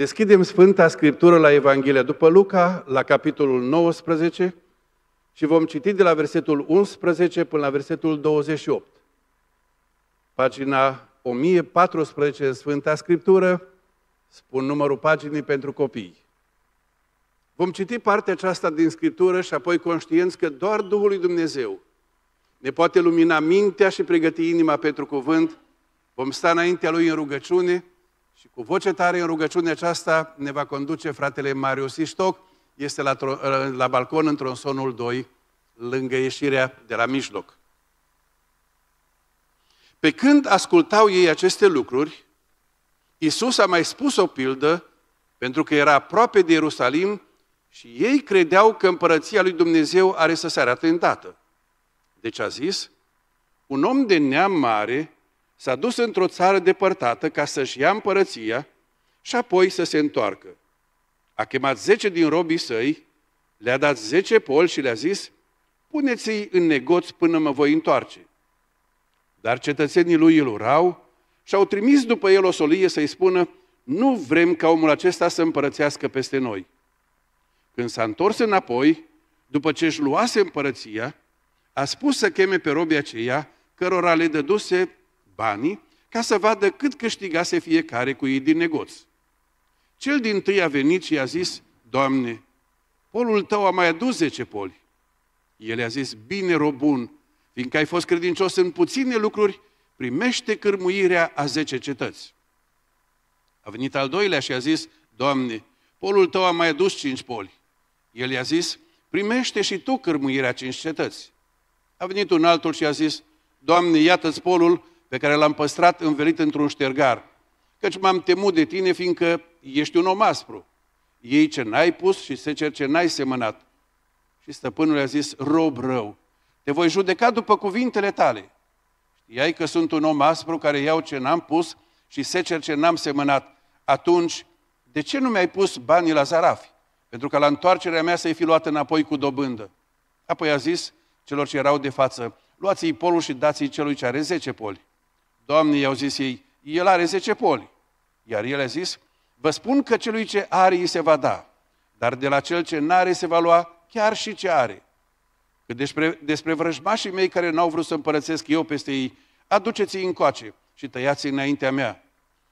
Deschidem Sfânta Scriptură la Evanghelia după Luca, la capitolul 19 și vom citi de la versetul 11 până la versetul 28. Pagina 1014 în Sfânta Scriptură, spun numărul paginii pentru copii. Vom citi partea aceasta din Scriptură și apoi conștienți că doar Duhul lui Dumnezeu ne poate lumina mintea și pregăti inima pentru cuvânt. Vom sta înaintea Lui în rugăciune și cu voce tare în rugăciunea aceasta ne va conduce fratele Marius Iștoc, este la, ă, la balcon în tronsonul 2, lângă ieșirea de la mijloc. Pe când ascultau ei aceste lucruri, Isus a mai spus o pildă, pentru că era aproape de Ierusalim și ei credeau că împărăția lui Dumnezeu are să se arate îndată. Deci a zis, un om de neam mare s-a dus într-o țară depărtată ca să-și ia împărăția și apoi să se întoarcă. A chemat zece din robii săi, le-a dat zece pol și le-a zis, puneți-i în negoț până mă voi întoarce. Dar cetățenii lui îl urau și au trimis după el o solie să-i spună, nu vrem ca omul acesta să împărățească peste noi. Când s-a întors înapoi, după ce își luase împărăția, a spus să cheme pe robii aceia, cărora le dăduse banii ca să vadă cât câștigase fiecare cu ei din negoț. Cel din tâi a venit și i-a zis, Doamne, polul tău a mai adus zece poli. El i-a zis, bine, robun, fiindcă ai fost credincios în puține lucruri, primește cârmuirea a zece cetăți. A venit al doilea și a zis, Doamne, polul tău a mai adus cinci poli. El i-a zis, primește și tu cârmuirea cinci cetăți. A venit un altul și a zis, Doamne, iată-ți polul, pe care l-am păstrat învelit într-un ștergar, căci m-am temut de tine, fiindcă ești un om aspru. Ei ce n-ai pus și se cer ce n-ai semănat. Și stăpânul i-a zis, rob rău, te voi judeca după cuvintele tale. Știai că sunt un om aspru care iau ce n-am pus și secer ce n-am semănat. Atunci, de ce nu mi-ai pus banii la zarafi? Pentru că la întoarcerea mea să-i fi luată înapoi cu dobândă. Apoi a zis celor ce erau de față, luați-i polul și dați-i celui ce are zece poli. Doamne, i-au zis ei, el are zece poli. Iar el a zis, vă spun că celui ce are îi se va da, dar de la cel ce n-are se va lua chiar și ce are. Că despre, despre vrăjmașii mei care n-au vrut să împărățesc eu peste ei, aduceți-i încoace și tăiați înaintea mea.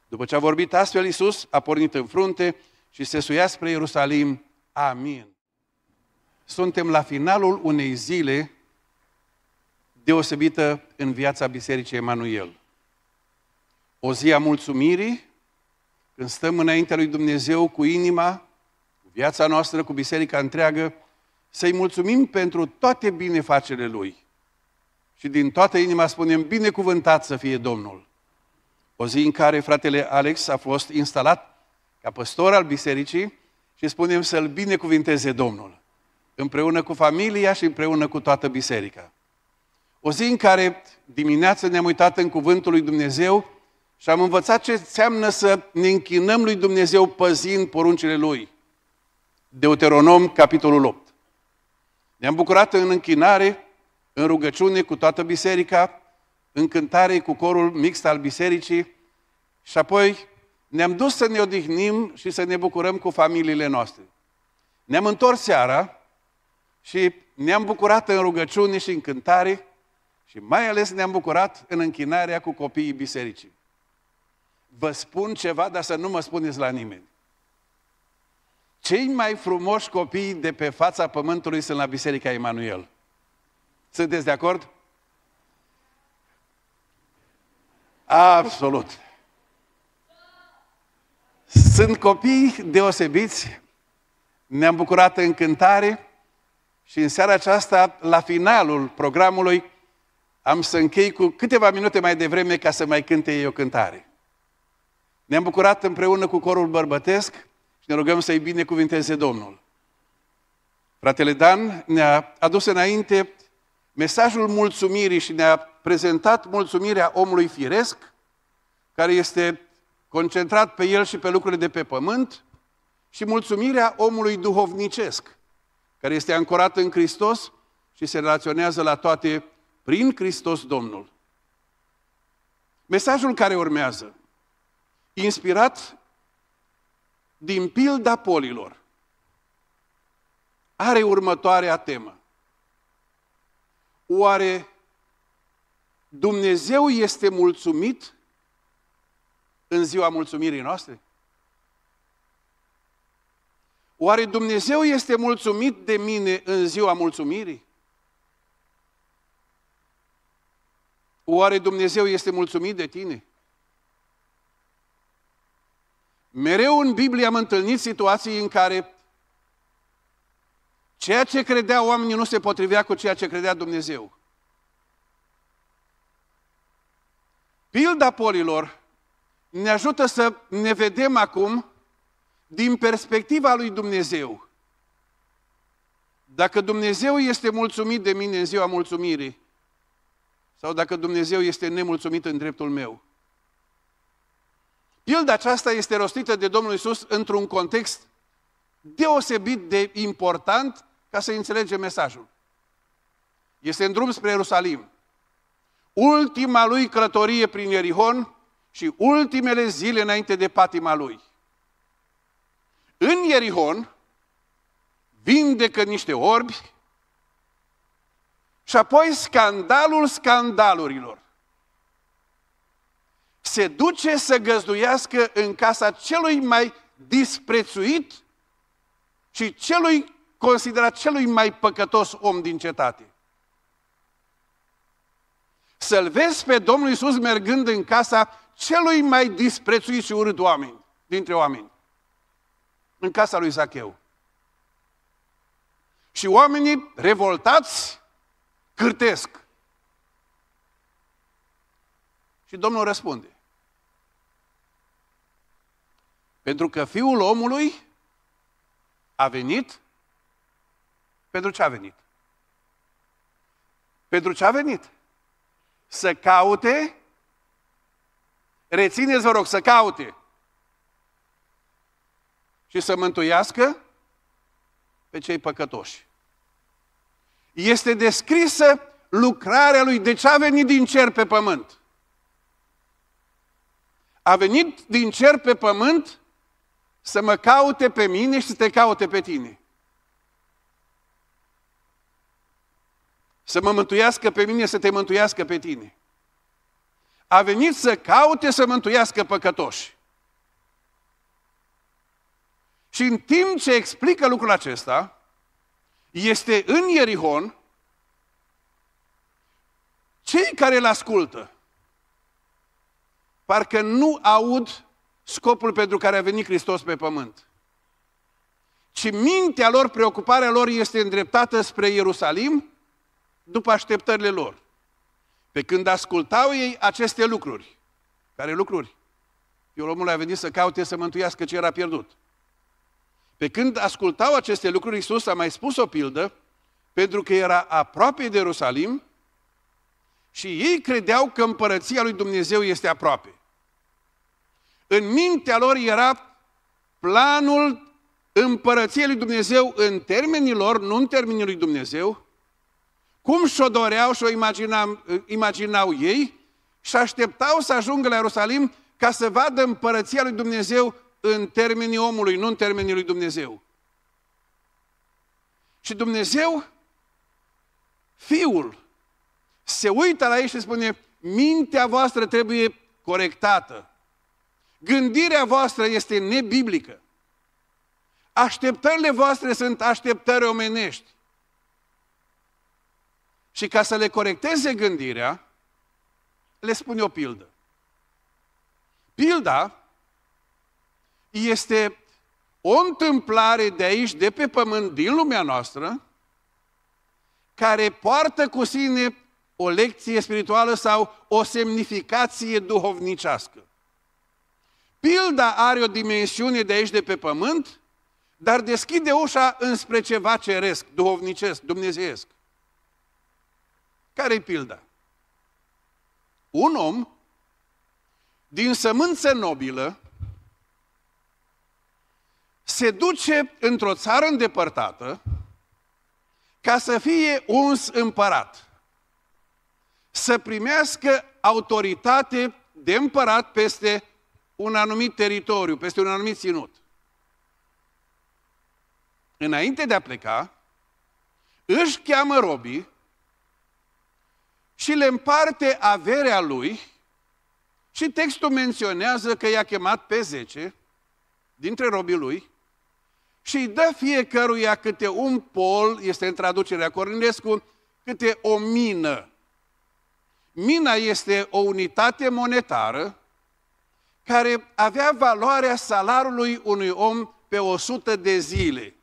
După ce a vorbit astfel, Iisus a pornit în frunte și se suia spre Ierusalim. Amin. Suntem la finalul unei zile deosebită în viața Bisericii Emanuel o zi a mulțumirii, când stăm înaintea lui Dumnezeu cu inima, cu viața noastră, cu biserica întreagă, să-i mulțumim pentru toate binefacerile Lui. Și din toată inima spunem, binecuvântat să fie Domnul. O zi în care fratele Alex a fost instalat ca păstor al bisericii și spunem să-l binecuvinteze Domnul, împreună cu familia și împreună cu toată biserica. O zi în care dimineața ne-am uitat în cuvântul lui Dumnezeu și am învățat ce înseamnă să ne închinăm lui Dumnezeu păzind poruncile Lui. Deuteronom, capitolul 8. Ne-am bucurat în închinare, în rugăciune cu toată biserica, în cântare cu corul mixt al bisericii și apoi ne-am dus să ne odihnim și să ne bucurăm cu familiile noastre. Ne-am întors seara și ne-am bucurat în rugăciune și în cântare și mai ales ne-am bucurat în închinarea cu copiii bisericii vă spun ceva, dar să nu mă spuneți la nimeni. Cei mai frumoși copii de pe fața pământului sunt la Biserica Emanuel. Sunteți de acord? Absolut. Sunt copii deosebiți, ne-am bucurat în cântare și în seara aceasta, la finalul programului, am să închei cu câteva minute mai devreme ca să mai cânte ei o cântare. Ne-am bucurat împreună cu corul bărbătesc și ne rugăm să-i binecuvinteze Domnul. Fratele Dan ne-a adus înainte mesajul mulțumirii și ne-a prezentat mulțumirea omului firesc, care este concentrat pe el și pe lucrurile de pe pământ, și mulțumirea omului duhovnicesc, care este ancorat în Hristos și se relaționează la toate prin Hristos Domnul. Mesajul care urmează inspirat din pilda polilor, are următoarea temă. Oare Dumnezeu este mulțumit în ziua mulțumirii noastre? Oare Dumnezeu este mulțumit de mine în ziua mulțumirii? Oare Dumnezeu este mulțumit de tine? Mereu în Biblie am întâlnit situații în care ceea ce credeau oamenii nu se potrivea cu ceea ce credea Dumnezeu. Pilda polilor ne ajută să ne vedem acum din perspectiva lui Dumnezeu. Dacă Dumnezeu este mulțumit de mine în ziua mulțumirii, sau dacă Dumnezeu este nemulțumit în dreptul meu. Pilda aceasta este rostită de Domnul Isus într-un context deosebit de important ca să înțelegem mesajul. Este în drum spre Ierusalim. Ultima lui călătorie prin Ierihon și ultimele zile înainte de patima lui. În Ierihon vindecă niște orbi și apoi scandalul scandalurilor se duce să găzduiască în casa celui mai disprețuit și celui considerat celui mai păcătos om din cetate. Să-L vezi pe Domnul Isus mergând în casa celui mai disprețuit și urât oameni, dintre oameni, în casa lui Zacheu. Și oamenii revoltați cârtesc. Și Domnul răspunde. Pentru că Fiul omului a venit pentru ce a venit? Pentru ce a venit? Să caute, rețineți vă rog, să caute și să mântuiască pe cei păcătoși. Este descrisă lucrarea lui de ce a venit din cer pe pământ. A venit din cer pe pământ să mă caute pe mine și să te caute pe tine. Să mă mântuiască pe mine, să te mântuiască pe tine. A venit să caute să mântuiască păcătoși. Și în timp ce explică lucrul acesta, este în Ierihon cei care îl ascultă. Parcă nu aud scopul pentru care a venit Hristos pe pământ. Ci mintea lor, preocuparea lor este îndreptată spre Ierusalim după așteptările lor. Pe când ascultau ei aceste lucruri, care lucruri? Eu omul a venit să caute să mântuiască ce era pierdut. Pe când ascultau aceste lucruri, Iisus a mai spus o pildă, pentru că era aproape de Ierusalim și ei credeau că împărăția lui Dumnezeu este aproape. În mintea lor era planul împărăției lui Dumnezeu în termenii lor, nu în termenii lui Dumnezeu, cum și-o doreau și-o imaginau, imaginau ei și așteptau să ajungă la Ierusalim ca să vadă împărăția lui Dumnezeu în termenii omului, nu în termenii lui Dumnezeu. Și Dumnezeu, Fiul, se uită la ei și spune, mintea voastră trebuie corectată. Gândirea voastră este nebiblică. Așteptările voastre sunt așteptări omenești. Și ca să le corecteze gândirea, le spune o pildă. Pilda este o întâmplare de aici, de pe pământ, din lumea noastră, care poartă cu sine o lecție spirituală sau o semnificație duhovnicească. Pilda are o dimensiune de aici de pe pământ, dar deschide ușa înspre ceva ceresc, duhovnicesc, dumnezeiesc. Care-i pilda? Un om din sămânță nobilă se duce într-o țară îndepărtată ca să fie uns împărat, să primească autoritate de împărat peste un anumit teritoriu, peste un anumit ținut. Înainte de a pleca, își cheamă robii și le împarte averea lui și textul menționează că i-a chemat pe 10 dintre robii lui și îi dă fiecăruia câte un pol, este în traducerea Cornilescu, câte o mină. Mina este o unitate monetară care avea valoarea salariului unui om pe 100 de zile.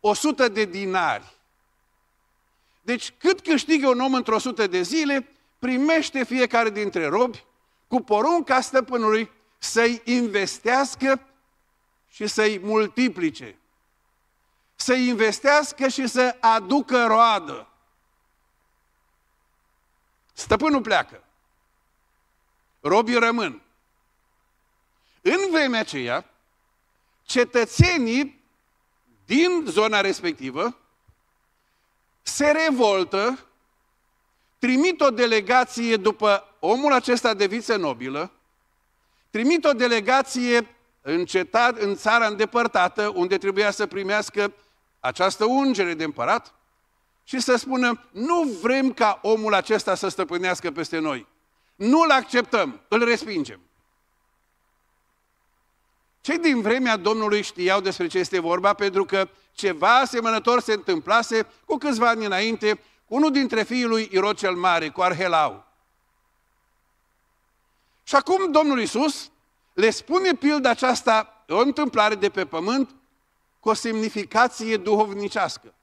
100 de dinari. Deci cât câștigă un om într-o sută de zile, primește fiecare dintre robi cu porunca stăpânului să-i investească și să-i multiplice. Să-i investească și să aducă roadă. Stăpânul pleacă. Robii rămân. În vremea aceea, cetățenii din zona respectivă se revoltă, trimit o delegație după omul acesta de viță nobilă, trimit o delegație în, cetat, în țara îndepărtată, unde trebuia să primească această ungere de împărat, și să spună, nu vrem ca omul acesta să stăpânească peste noi. Nu-l acceptăm, îl respingem. Cei din vremea Domnului știau despre ce este vorba, pentru că ceva asemănător se întâmplase cu câțiva ani înainte, unul dintre fiii lui Irod cel Mare, cu Arhelau. Și acum Domnul Isus le spune pilda aceasta, o întâmplare de pe pământ, cu o semnificație duhovnicească.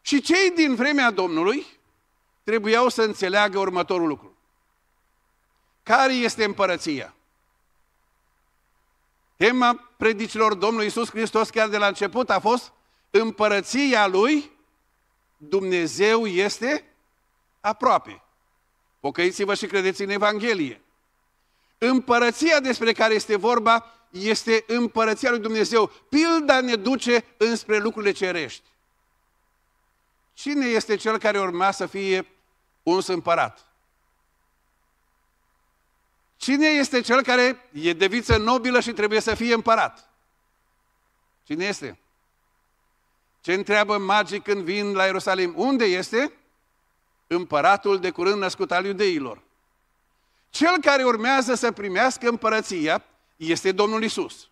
Și cei din vremea Domnului trebuiau să înțeleagă următorul lucru. Care este împărăția? Tema predicilor Domnului Isus Hristos chiar de la început a fost împărăția lui, Dumnezeu este aproape. Pocăiți-vă și credeți în Evanghelie. Împărăția despre care este vorba este împărăția lui Dumnezeu. Pilda ne duce înspre lucrurile cerești. Cine este cel care urma să fie uns împărat? Cine este cel care e de viță nobilă și trebuie să fie împărat? Cine este? Ce întreabă magii când vin la Ierusalim? Unde este? Împăratul de curând născut al iudeilor. Cel care urmează să primească împărăția este Domnul Isus.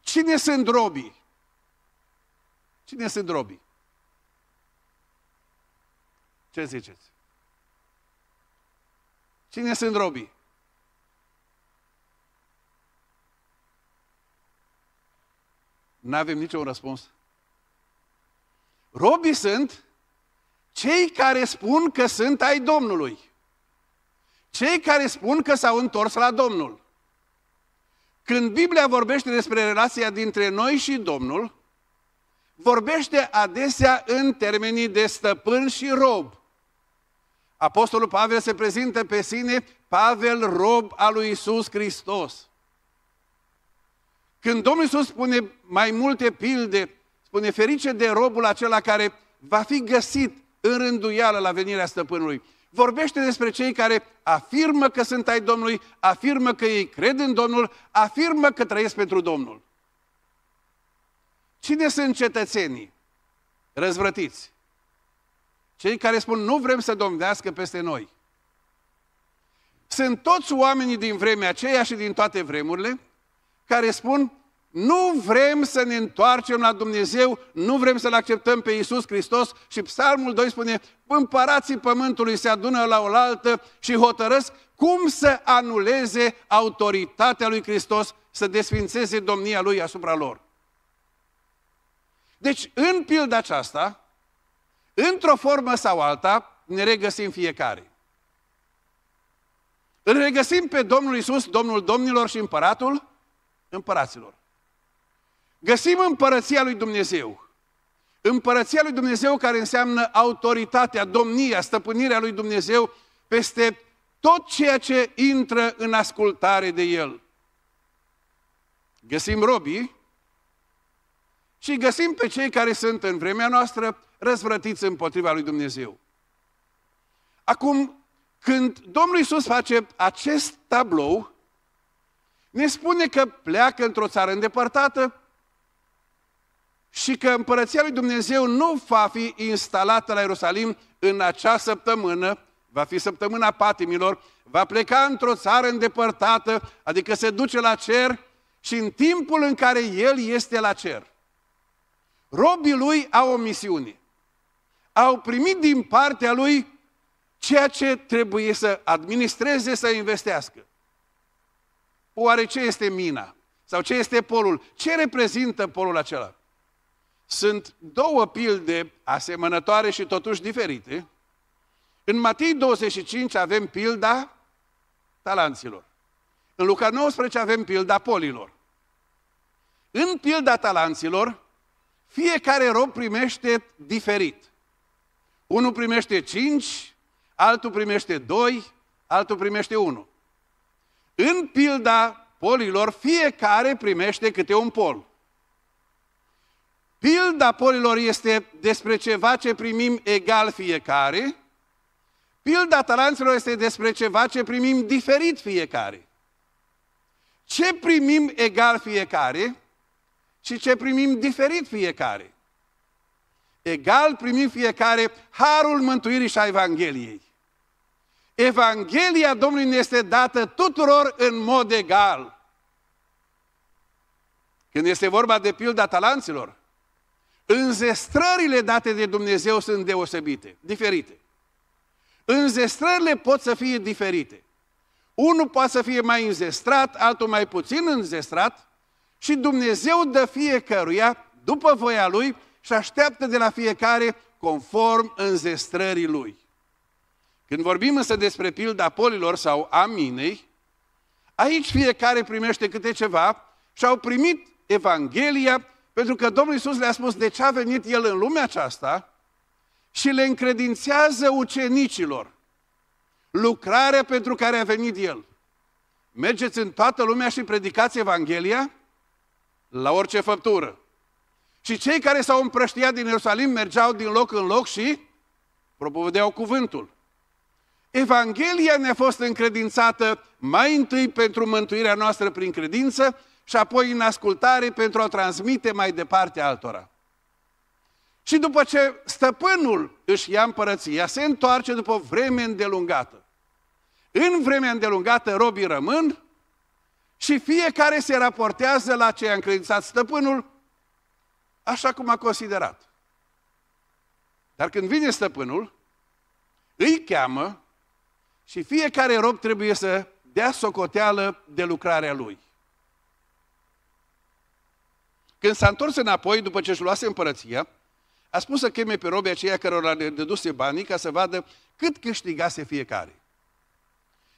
Cine sunt drobii? Cine sunt drobii? Ce ziceți? Cine sunt robii? nu avem niciun răspuns. Robii sunt cei care spun că sunt ai Domnului. Cei care spun că s-au întors la Domnul. Când Biblia vorbește despre relația dintre noi și Domnul, vorbește adesea în termenii de stăpân și rob. Apostolul Pavel se prezintă pe sine Pavel, rob al lui Isus Hristos. Când Domnul Iisus spune mai multe pilde, spune ferice de robul acela care va fi găsit în rânduială la venirea stăpânului. Vorbește despre cei care afirmă că sunt ai Domnului, afirmă că ei cred în Domnul, afirmă că trăiesc pentru Domnul. Cine sunt cetățenii răzvrătiți? Cei care spun nu vrem să domnească peste noi. Sunt toți oamenii din vremea aceea și din toate vremurile care spun, nu vrem să ne întoarcem la Dumnezeu, nu vrem să-L acceptăm pe Iisus Hristos și Psalmul 2 spune, împărații pământului se adună la oaltă și hotărăsc cum să anuleze autoritatea lui Hristos, să desfințeze domnia lui asupra lor. Deci, în pilda aceasta, într-o formă sau alta, ne regăsim fiecare. Îl regăsim pe Domnul Isus, Domnul Domnilor și Împăratul, Împăraților. Găsim împărăția lui Dumnezeu. Împărăția lui Dumnezeu care înseamnă autoritatea, domnia, stăpânirea lui Dumnezeu peste tot ceea ce intră în ascultare de El. Găsim robii și găsim pe cei care sunt în vremea noastră răzvrătiți împotriva lui Dumnezeu. Acum, când Domnul Isus face acest tablou, ne spune că pleacă într-o țară îndepărtată și că împărăția lui Dumnezeu nu va fi instalată la Ierusalim în acea săptămână, va fi săptămâna patimilor, va pleca într-o țară îndepărtată, adică se duce la cer și în timpul în care el este la cer. Robii lui au o misiune. Au primit din partea lui ceea ce trebuie să administreze, să investească. Oare ce este mina? Sau ce este polul? Ce reprezintă polul acela? Sunt două pilde asemănătoare și totuși diferite. În Matei 25 avem pilda talanților. În Luca 19 avem pilda polilor. În pilda talanților, fiecare rob primește diferit. Unul primește 5, altul primește 2, altul primește 1. În pilda polilor, fiecare primește câte un pol. Pilda polilor este despre ceva ce primim egal fiecare, pilda talanților este despre ceva ce primim diferit fiecare. Ce primim egal fiecare și ce primim diferit fiecare? Egal primim fiecare harul mântuirii și a Evangheliei. Evanghelia Domnului ne este dată tuturor în mod egal. Când este vorba de pilda talanților, înzestrările date de Dumnezeu sunt deosebite, diferite. Înzestrările pot să fie diferite. Unul poate să fie mai înzestrat, altul mai puțin înzestrat și Dumnezeu dă fiecăruia după voia Lui și așteaptă de la fiecare conform înzestrării Lui. Când vorbim însă despre pilda polilor sau minei, aici fiecare primește câte ceva și au primit Evanghelia pentru că Domnul Iisus le-a spus de ce a venit El în lumea aceasta și le încredințează ucenicilor lucrarea pentru care a venit El. Mergeți în toată lumea și predicați Evanghelia la orice făptură. Și cei care s-au împrăștiat din Ierusalim mergeau din loc în loc și propovedeau cuvântul. Evanghelia ne-a fost încredințată mai întâi pentru mântuirea noastră prin credință și apoi în ascultare pentru a transmite mai departe altora. Și după ce stăpânul își ia împărăția, se întoarce după vreme îndelungată. În vremea îndelungată robii rămân și fiecare se raportează la ce a încredințat stăpânul, așa cum a considerat. Dar când vine stăpânul, îi cheamă și fiecare rob trebuie să dea socoteală de lucrarea lui. Când s-a întors înapoi, după ce își luase împărăția, a spus să cheme pe robii aceia cărora le dăduse banii ca să vadă cât câștigase fiecare.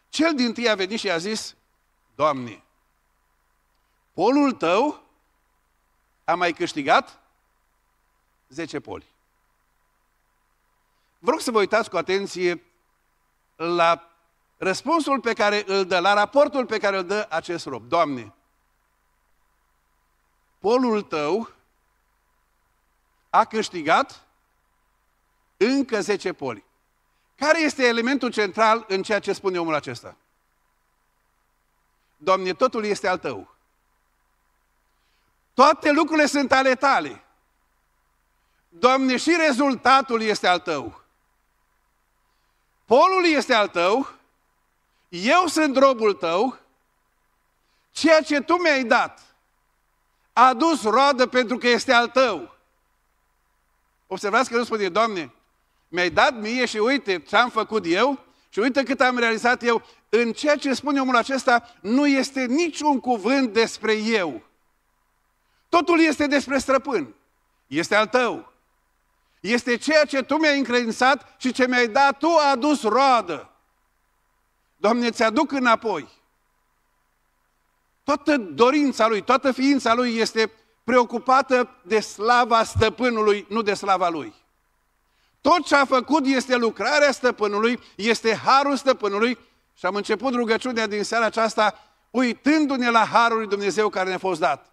Cel din tâi a venit și a zis, Doamne, polul tău a mai câștigat 10 poli. Vreau să vă uitați cu atenție la răspunsul pe care îl dă, la raportul pe care îl dă acest rob. Doamne, polul tău a câștigat încă 10 poli. Care este elementul central în ceea ce spune omul acesta? Doamne, totul este al tău. Toate lucrurile sunt ale tale. Doamne, și rezultatul este al tău. Polul este al tău, eu sunt robul tău, ceea ce tu mi-ai dat a adus roadă pentru că este al tău. Observați că nu spune, Doamne, mi-ai dat mie și uite ce am făcut eu și uite cât am realizat eu. În ceea ce spune omul acesta nu este niciun cuvânt despre eu. Totul este despre străpân. Este al tău. Este ceea ce Tu mi-ai încredințat și ce mi-ai dat Tu a adus roadă. Doamne, ți-aduc înapoi. Toată dorința Lui, toată ființa Lui este preocupată de slava stăpânului, nu de slava Lui. Tot ce a făcut este lucrarea stăpânului, este harul stăpânului și am început rugăciunea din seara aceasta uitându-ne la harul lui Dumnezeu care ne-a fost dat.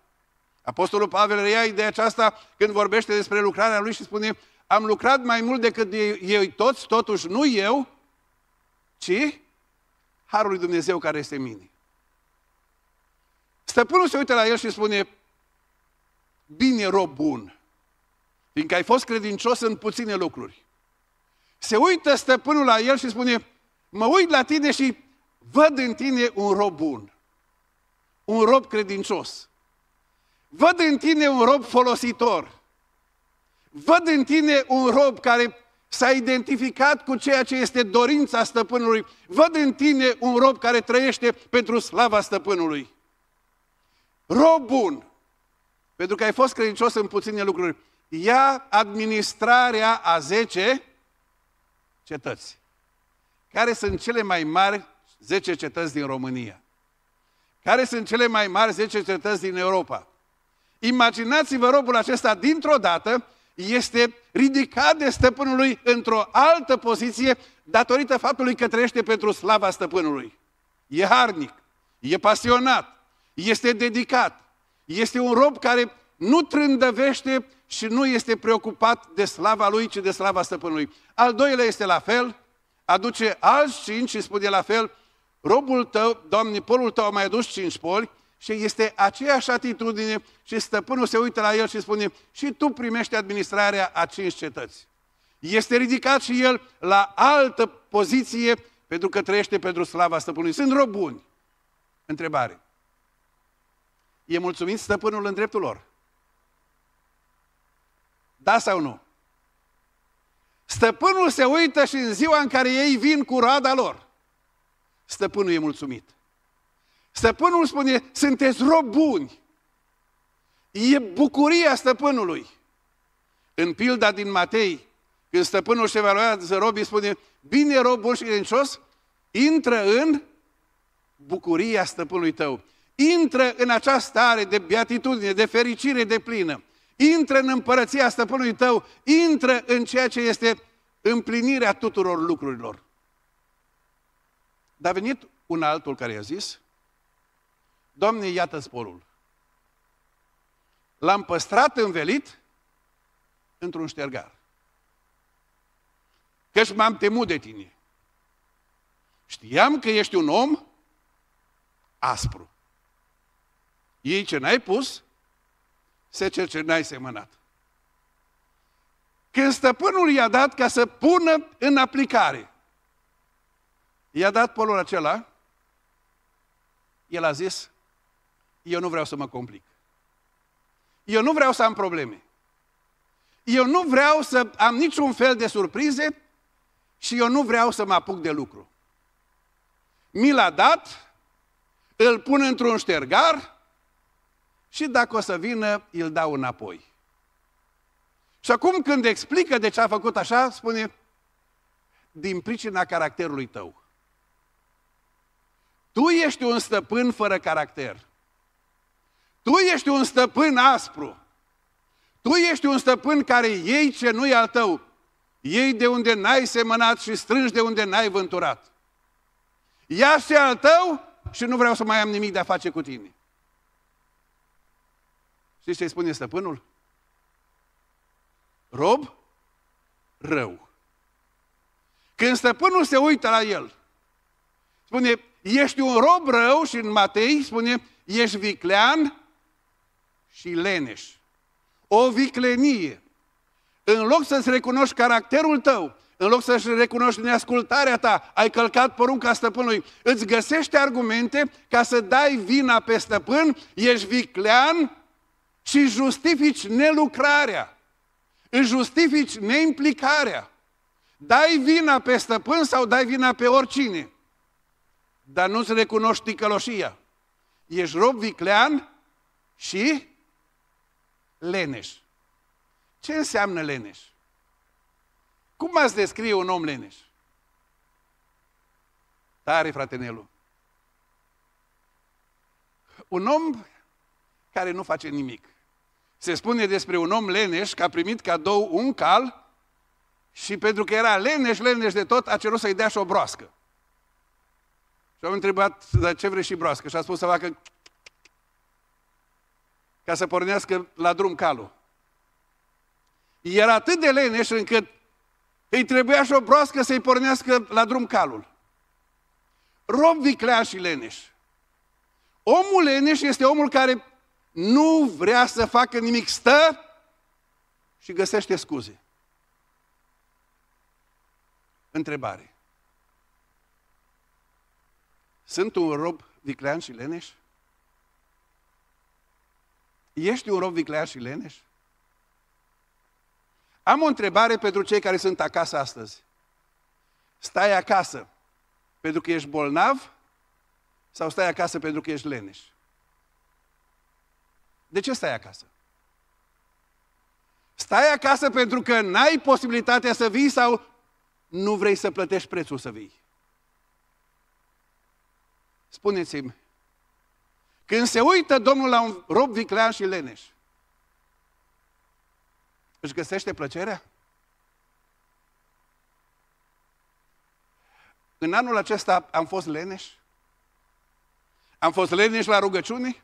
Apostolul Pavel reia ideea aceasta când vorbește despre lucrarea lui și spune am lucrat mai mult decât ei toți, totuși nu eu, ci Harul lui Dumnezeu care este în mine. Stăpânul se uită la el și spune, bine rob bun, fiindcă ai fost credincios în puține lucruri. Se uită stăpânul la el și spune, mă uit la tine și văd în tine un rob bun, un rob credincios. Văd în tine un rob folositor văd în tine un rob care s-a identificat cu ceea ce este dorința stăpânului. Văd în tine un rob care trăiește pentru slava stăpânului. Rob bun, pentru că ai fost credincios în puține lucruri, ia administrarea a 10 cetăți. Care sunt cele mai mari 10 cetăți din România? Care sunt cele mai mari 10 cetăți din Europa? Imaginați-vă robul acesta dintr-o dată este ridicat de stăpânului într-o altă poziție datorită faptului că trăiește pentru slava stăpânului. E harnic, e pasionat, este dedicat, este un rob care nu trândăvește și nu este preocupat de slava lui, ci de slava stăpânului. Al doilea este la fel, aduce alți cinci și spune la fel, robul tău, Doamne, polul tău a mai adus cinci poli, și este aceeași atitudine și stăpânul se uită la el și spune și tu primești administrarea a cinci cetăți. Este ridicat și el la altă poziție pentru că trăiește pentru slava stăpânului. Sunt robuni. Întrebare. E mulțumit stăpânul în dreptul lor? Da sau nu? Stăpânul se uită și în ziua în care ei vin cu roada lor, stăpânul e mulțumit. Stăpânul spune, sunteți robi buni. E bucuria stăpânului. În pilda din Matei, când stăpânul își evaluează robii, spune, bine rob bun și credincios, intră în bucuria stăpânului tău. Intră în această stare de beatitudine, de fericire de plină. Intră în împărăția stăpânului tău, intră în ceea ce este împlinirea tuturor lucrurilor. Dar a venit un altul care i-a zis, Domne, iată sporul. L-am păstrat învelit într-un ștergar. Căci m-am temut de tine. Știam că ești un om aspru. Ei ce n-ai pus, se cer ce n-ai semănat. Când stăpânul i-a dat ca să pună în aplicare, i-a dat polul acela, el a zis, eu nu vreau să mă complic. Eu nu vreau să am probleme. Eu nu vreau să am niciun fel de surprize și eu nu vreau să mă apuc de lucru. Mi l-a dat, îl pun într-un ștergar și dacă o să vină, îl dau înapoi. Și acum când explică de ce a făcut așa, spune, din pricina caracterului tău. Tu ești un stăpân fără caracter. Tu ești un stăpân aspru. Tu ești un stăpân care iei ce nu e al tău. Iei de unde n-ai semănat și strângi de unde n-ai vânturat. Ia ce al tău și nu vreau să mai am nimic de a face cu tine. Știți ce spune stăpânul? Rob? Rău. Când stăpânul se uită la el, spune, ești un rob rău și în Matei spune, ești viclean și leneș. O viclenie. În loc să-ți recunoști caracterul tău, în loc să-și recunoști neascultarea ta, ai călcat porunca stăpânului, îți găsești argumente ca să dai vina pe stăpân, ești viclean și justifici nelucrarea, îți justifici neimplicarea. Dai vina pe stăpân sau dai vina pe oricine, dar nu-ți recunoști ticăloșia. Ești rob viclean și leneș. Ce înseamnă leneș? Cum ați descrie un om leneș? Tare, frate Nelu. Un om care nu face nimic. Se spune despre un om leneș că a primit cadou un cal și pentru că era leneș, leneș de tot, a cerut să-i dea și o broască. Și am întrebat, dar ce vrei și broască? Și a spus să facă ca să pornească la drum calul. Era atât de leneș încât îi trebuia și o broască să-i pornească la drum calul. Rob viclea și leneș. Omul leneș este omul care nu vrea să facă nimic, stă și găsește scuze. Întrebare. Sunt un rob viclean și leneș? Ești un rob viclean și leneș? Am o întrebare pentru cei care sunt acasă astăzi. Stai acasă pentru că ești bolnav sau stai acasă pentru că ești leneș? De ce stai acasă? Stai acasă pentru că n-ai posibilitatea să vii sau nu vrei să plătești prețul să vii? Spuneți-mi, când se uită Domnul la un rob viclean și leneș, își găsește plăcerea? În anul acesta am fost leneș, Am fost leneș la rugăciune?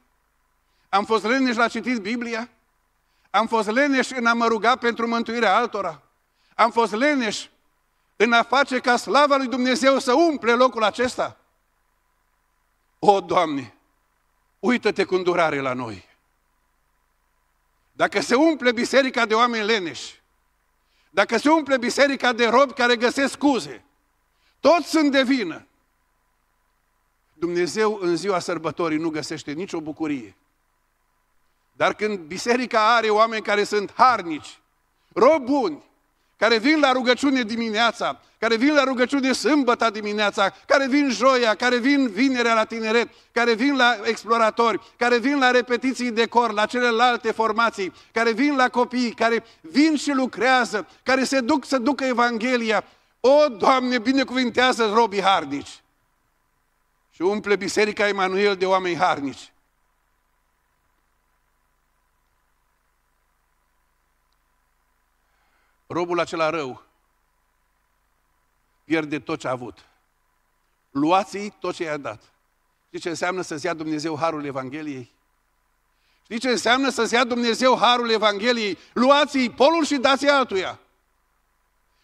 Am fost leneș la citit Biblia? Am fost leneș în a mă ruga pentru mântuirea altora? Am fost leneș în a face ca slava lui Dumnezeu să umple locul acesta? O, Doamne! uită-te cu îndurare la noi. Dacă se umple biserica de oameni leneși, dacă se umple biserica de robi care găsesc scuze, toți sunt de vină. Dumnezeu în ziua sărbătorii nu găsește nicio bucurie. Dar când biserica are oameni care sunt harnici, robuni, care vin la rugăciune dimineața, care vin la rugăciune sâmbătă dimineața, care vin joia, care vin vinerea la tineret, care vin la exploratori, care vin la repetiții de cor, la celelalte formații, care vin la copii, care vin și lucrează, care se duc să ducă Evanghelia. O, Doamne, binecuvintează robii harnici! Și umple Biserica Emanuel de oameni harnici. Robul acela rău pierde tot ce a avut. Luați-i tot ce i-a dat. Știi ce înseamnă să-ți ia Dumnezeu harul Evangheliei? Știi ce înseamnă să-ți ia Dumnezeu harul Evangheliei? Luați-i polul și dați-i altuia.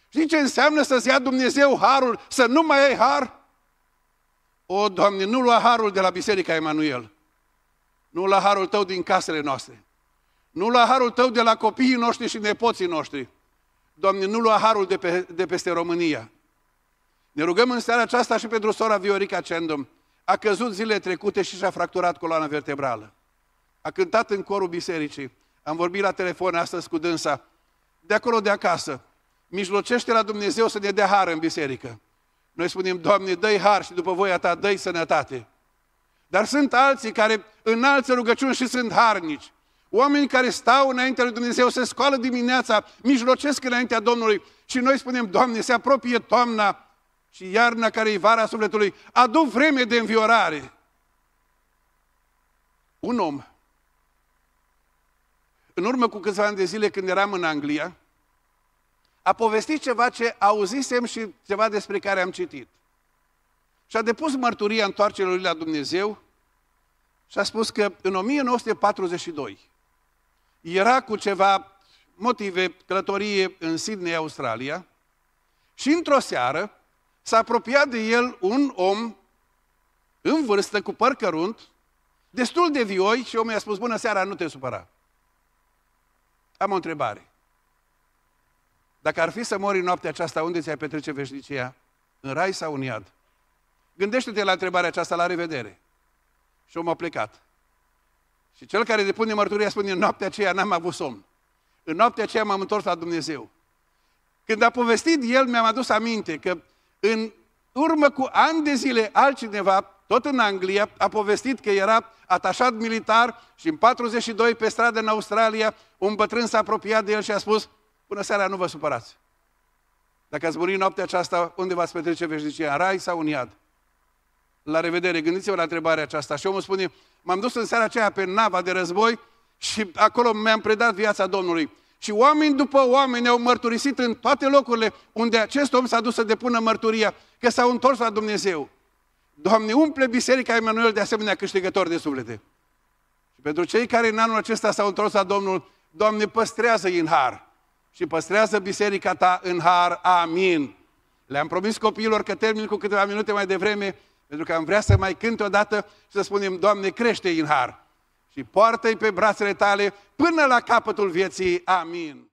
Știi ce înseamnă să-ți ia Dumnezeu harul, să nu mai ai har? O, Doamne, nu lua harul de la Biserica Emanuel. Nu la harul Tău din casele noastre. Nu la harul Tău de la copiii noștri și nepoții noștri. Doamne, nu lua harul de, pe, de peste România. Ne rugăm în seara aceasta și pentru sora Viorica Cendum. A căzut zile trecute și și-a fracturat coloana vertebrală. A cântat în corul bisericii. Am vorbit la telefon astăzi cu dânsa. De acolo, de acasă. Mijlocește la Dumnezeu să ne dea har în biserică. Noi spunem, Doamne, dă har și după voia Ta dă sănătate. Dar sunt alții care înalță rugăciuni și sunt harnici. Oamenii care stau înaintea lui Dumnezeu, se scoală dimineața, mijlocesc înaintea Domnului și noi spunem, Doamne, se apropie toamna și iarna care e vara sufletului, adu vreme de înviorare. Un om, în urmă cu câțiva ani de zile când eram în Anglia, a povestit ceva ce auzisem și ceva despre care am citit. Și a depus mărturia întoarcerii la Dumnezeu și a spus că în 1942 era cu ceva motive călătorie în Sydney, Australia, și într-o seară s-a apropiat de el un om în vârstă, cu păr cărunt, destul de vioi și omul i-a spus, bună seara, nu te supăra. Am o întrebare. Dacă ar fi să mori noaptea aceasta, unde ți-ai petrece veșnicia? În rai sau în iad? Gândește-te la întrebarea aceasta, la revedere. Și omul a plecat. Și cel care depune mărturia spune, în noaptea aceea n-am avut somn. În noaptea aceea m-am întors la Dumnezeu. Când a povestit el, mi-am adus aminte că în urmă cu ani de zile, altcineva, tot în Anglia, a povestit că era atașat militar și în 42 pe stradă în Australia, un bătrân s-a apropiat de el și a spus, până seara nu vă supărați. Dacă ați murit noaptea aceasta, unde v-ați petrece veșnicia, în rai sau în iad? La revedere, gândiți-vă la întrebarea aceasta. Și omul spune, m-am dus în seara aceea pe nava de război și acolo mi-am predat viața Domnului. Și oameni după oameni au mărturisit în toate locurile unde acest om s-a dus să depună mărturia, că s-au întors la Dumnezeu. Doamne, umple Biserica Emanuel de asemenea câștigător de suflete. Și pentru cei care în anul acesta s-au întors la Domnul, Doamne, păstrează-i în har și păstrează biserica ta în har. Amin. Le-am promis copiilor că termin cu câteva minute mai devreme pentru că am vrea să mai cânte dată și să spunem, Doamne, crește în har și poartă-i pe brațele tale până la capătul vieții. Amin.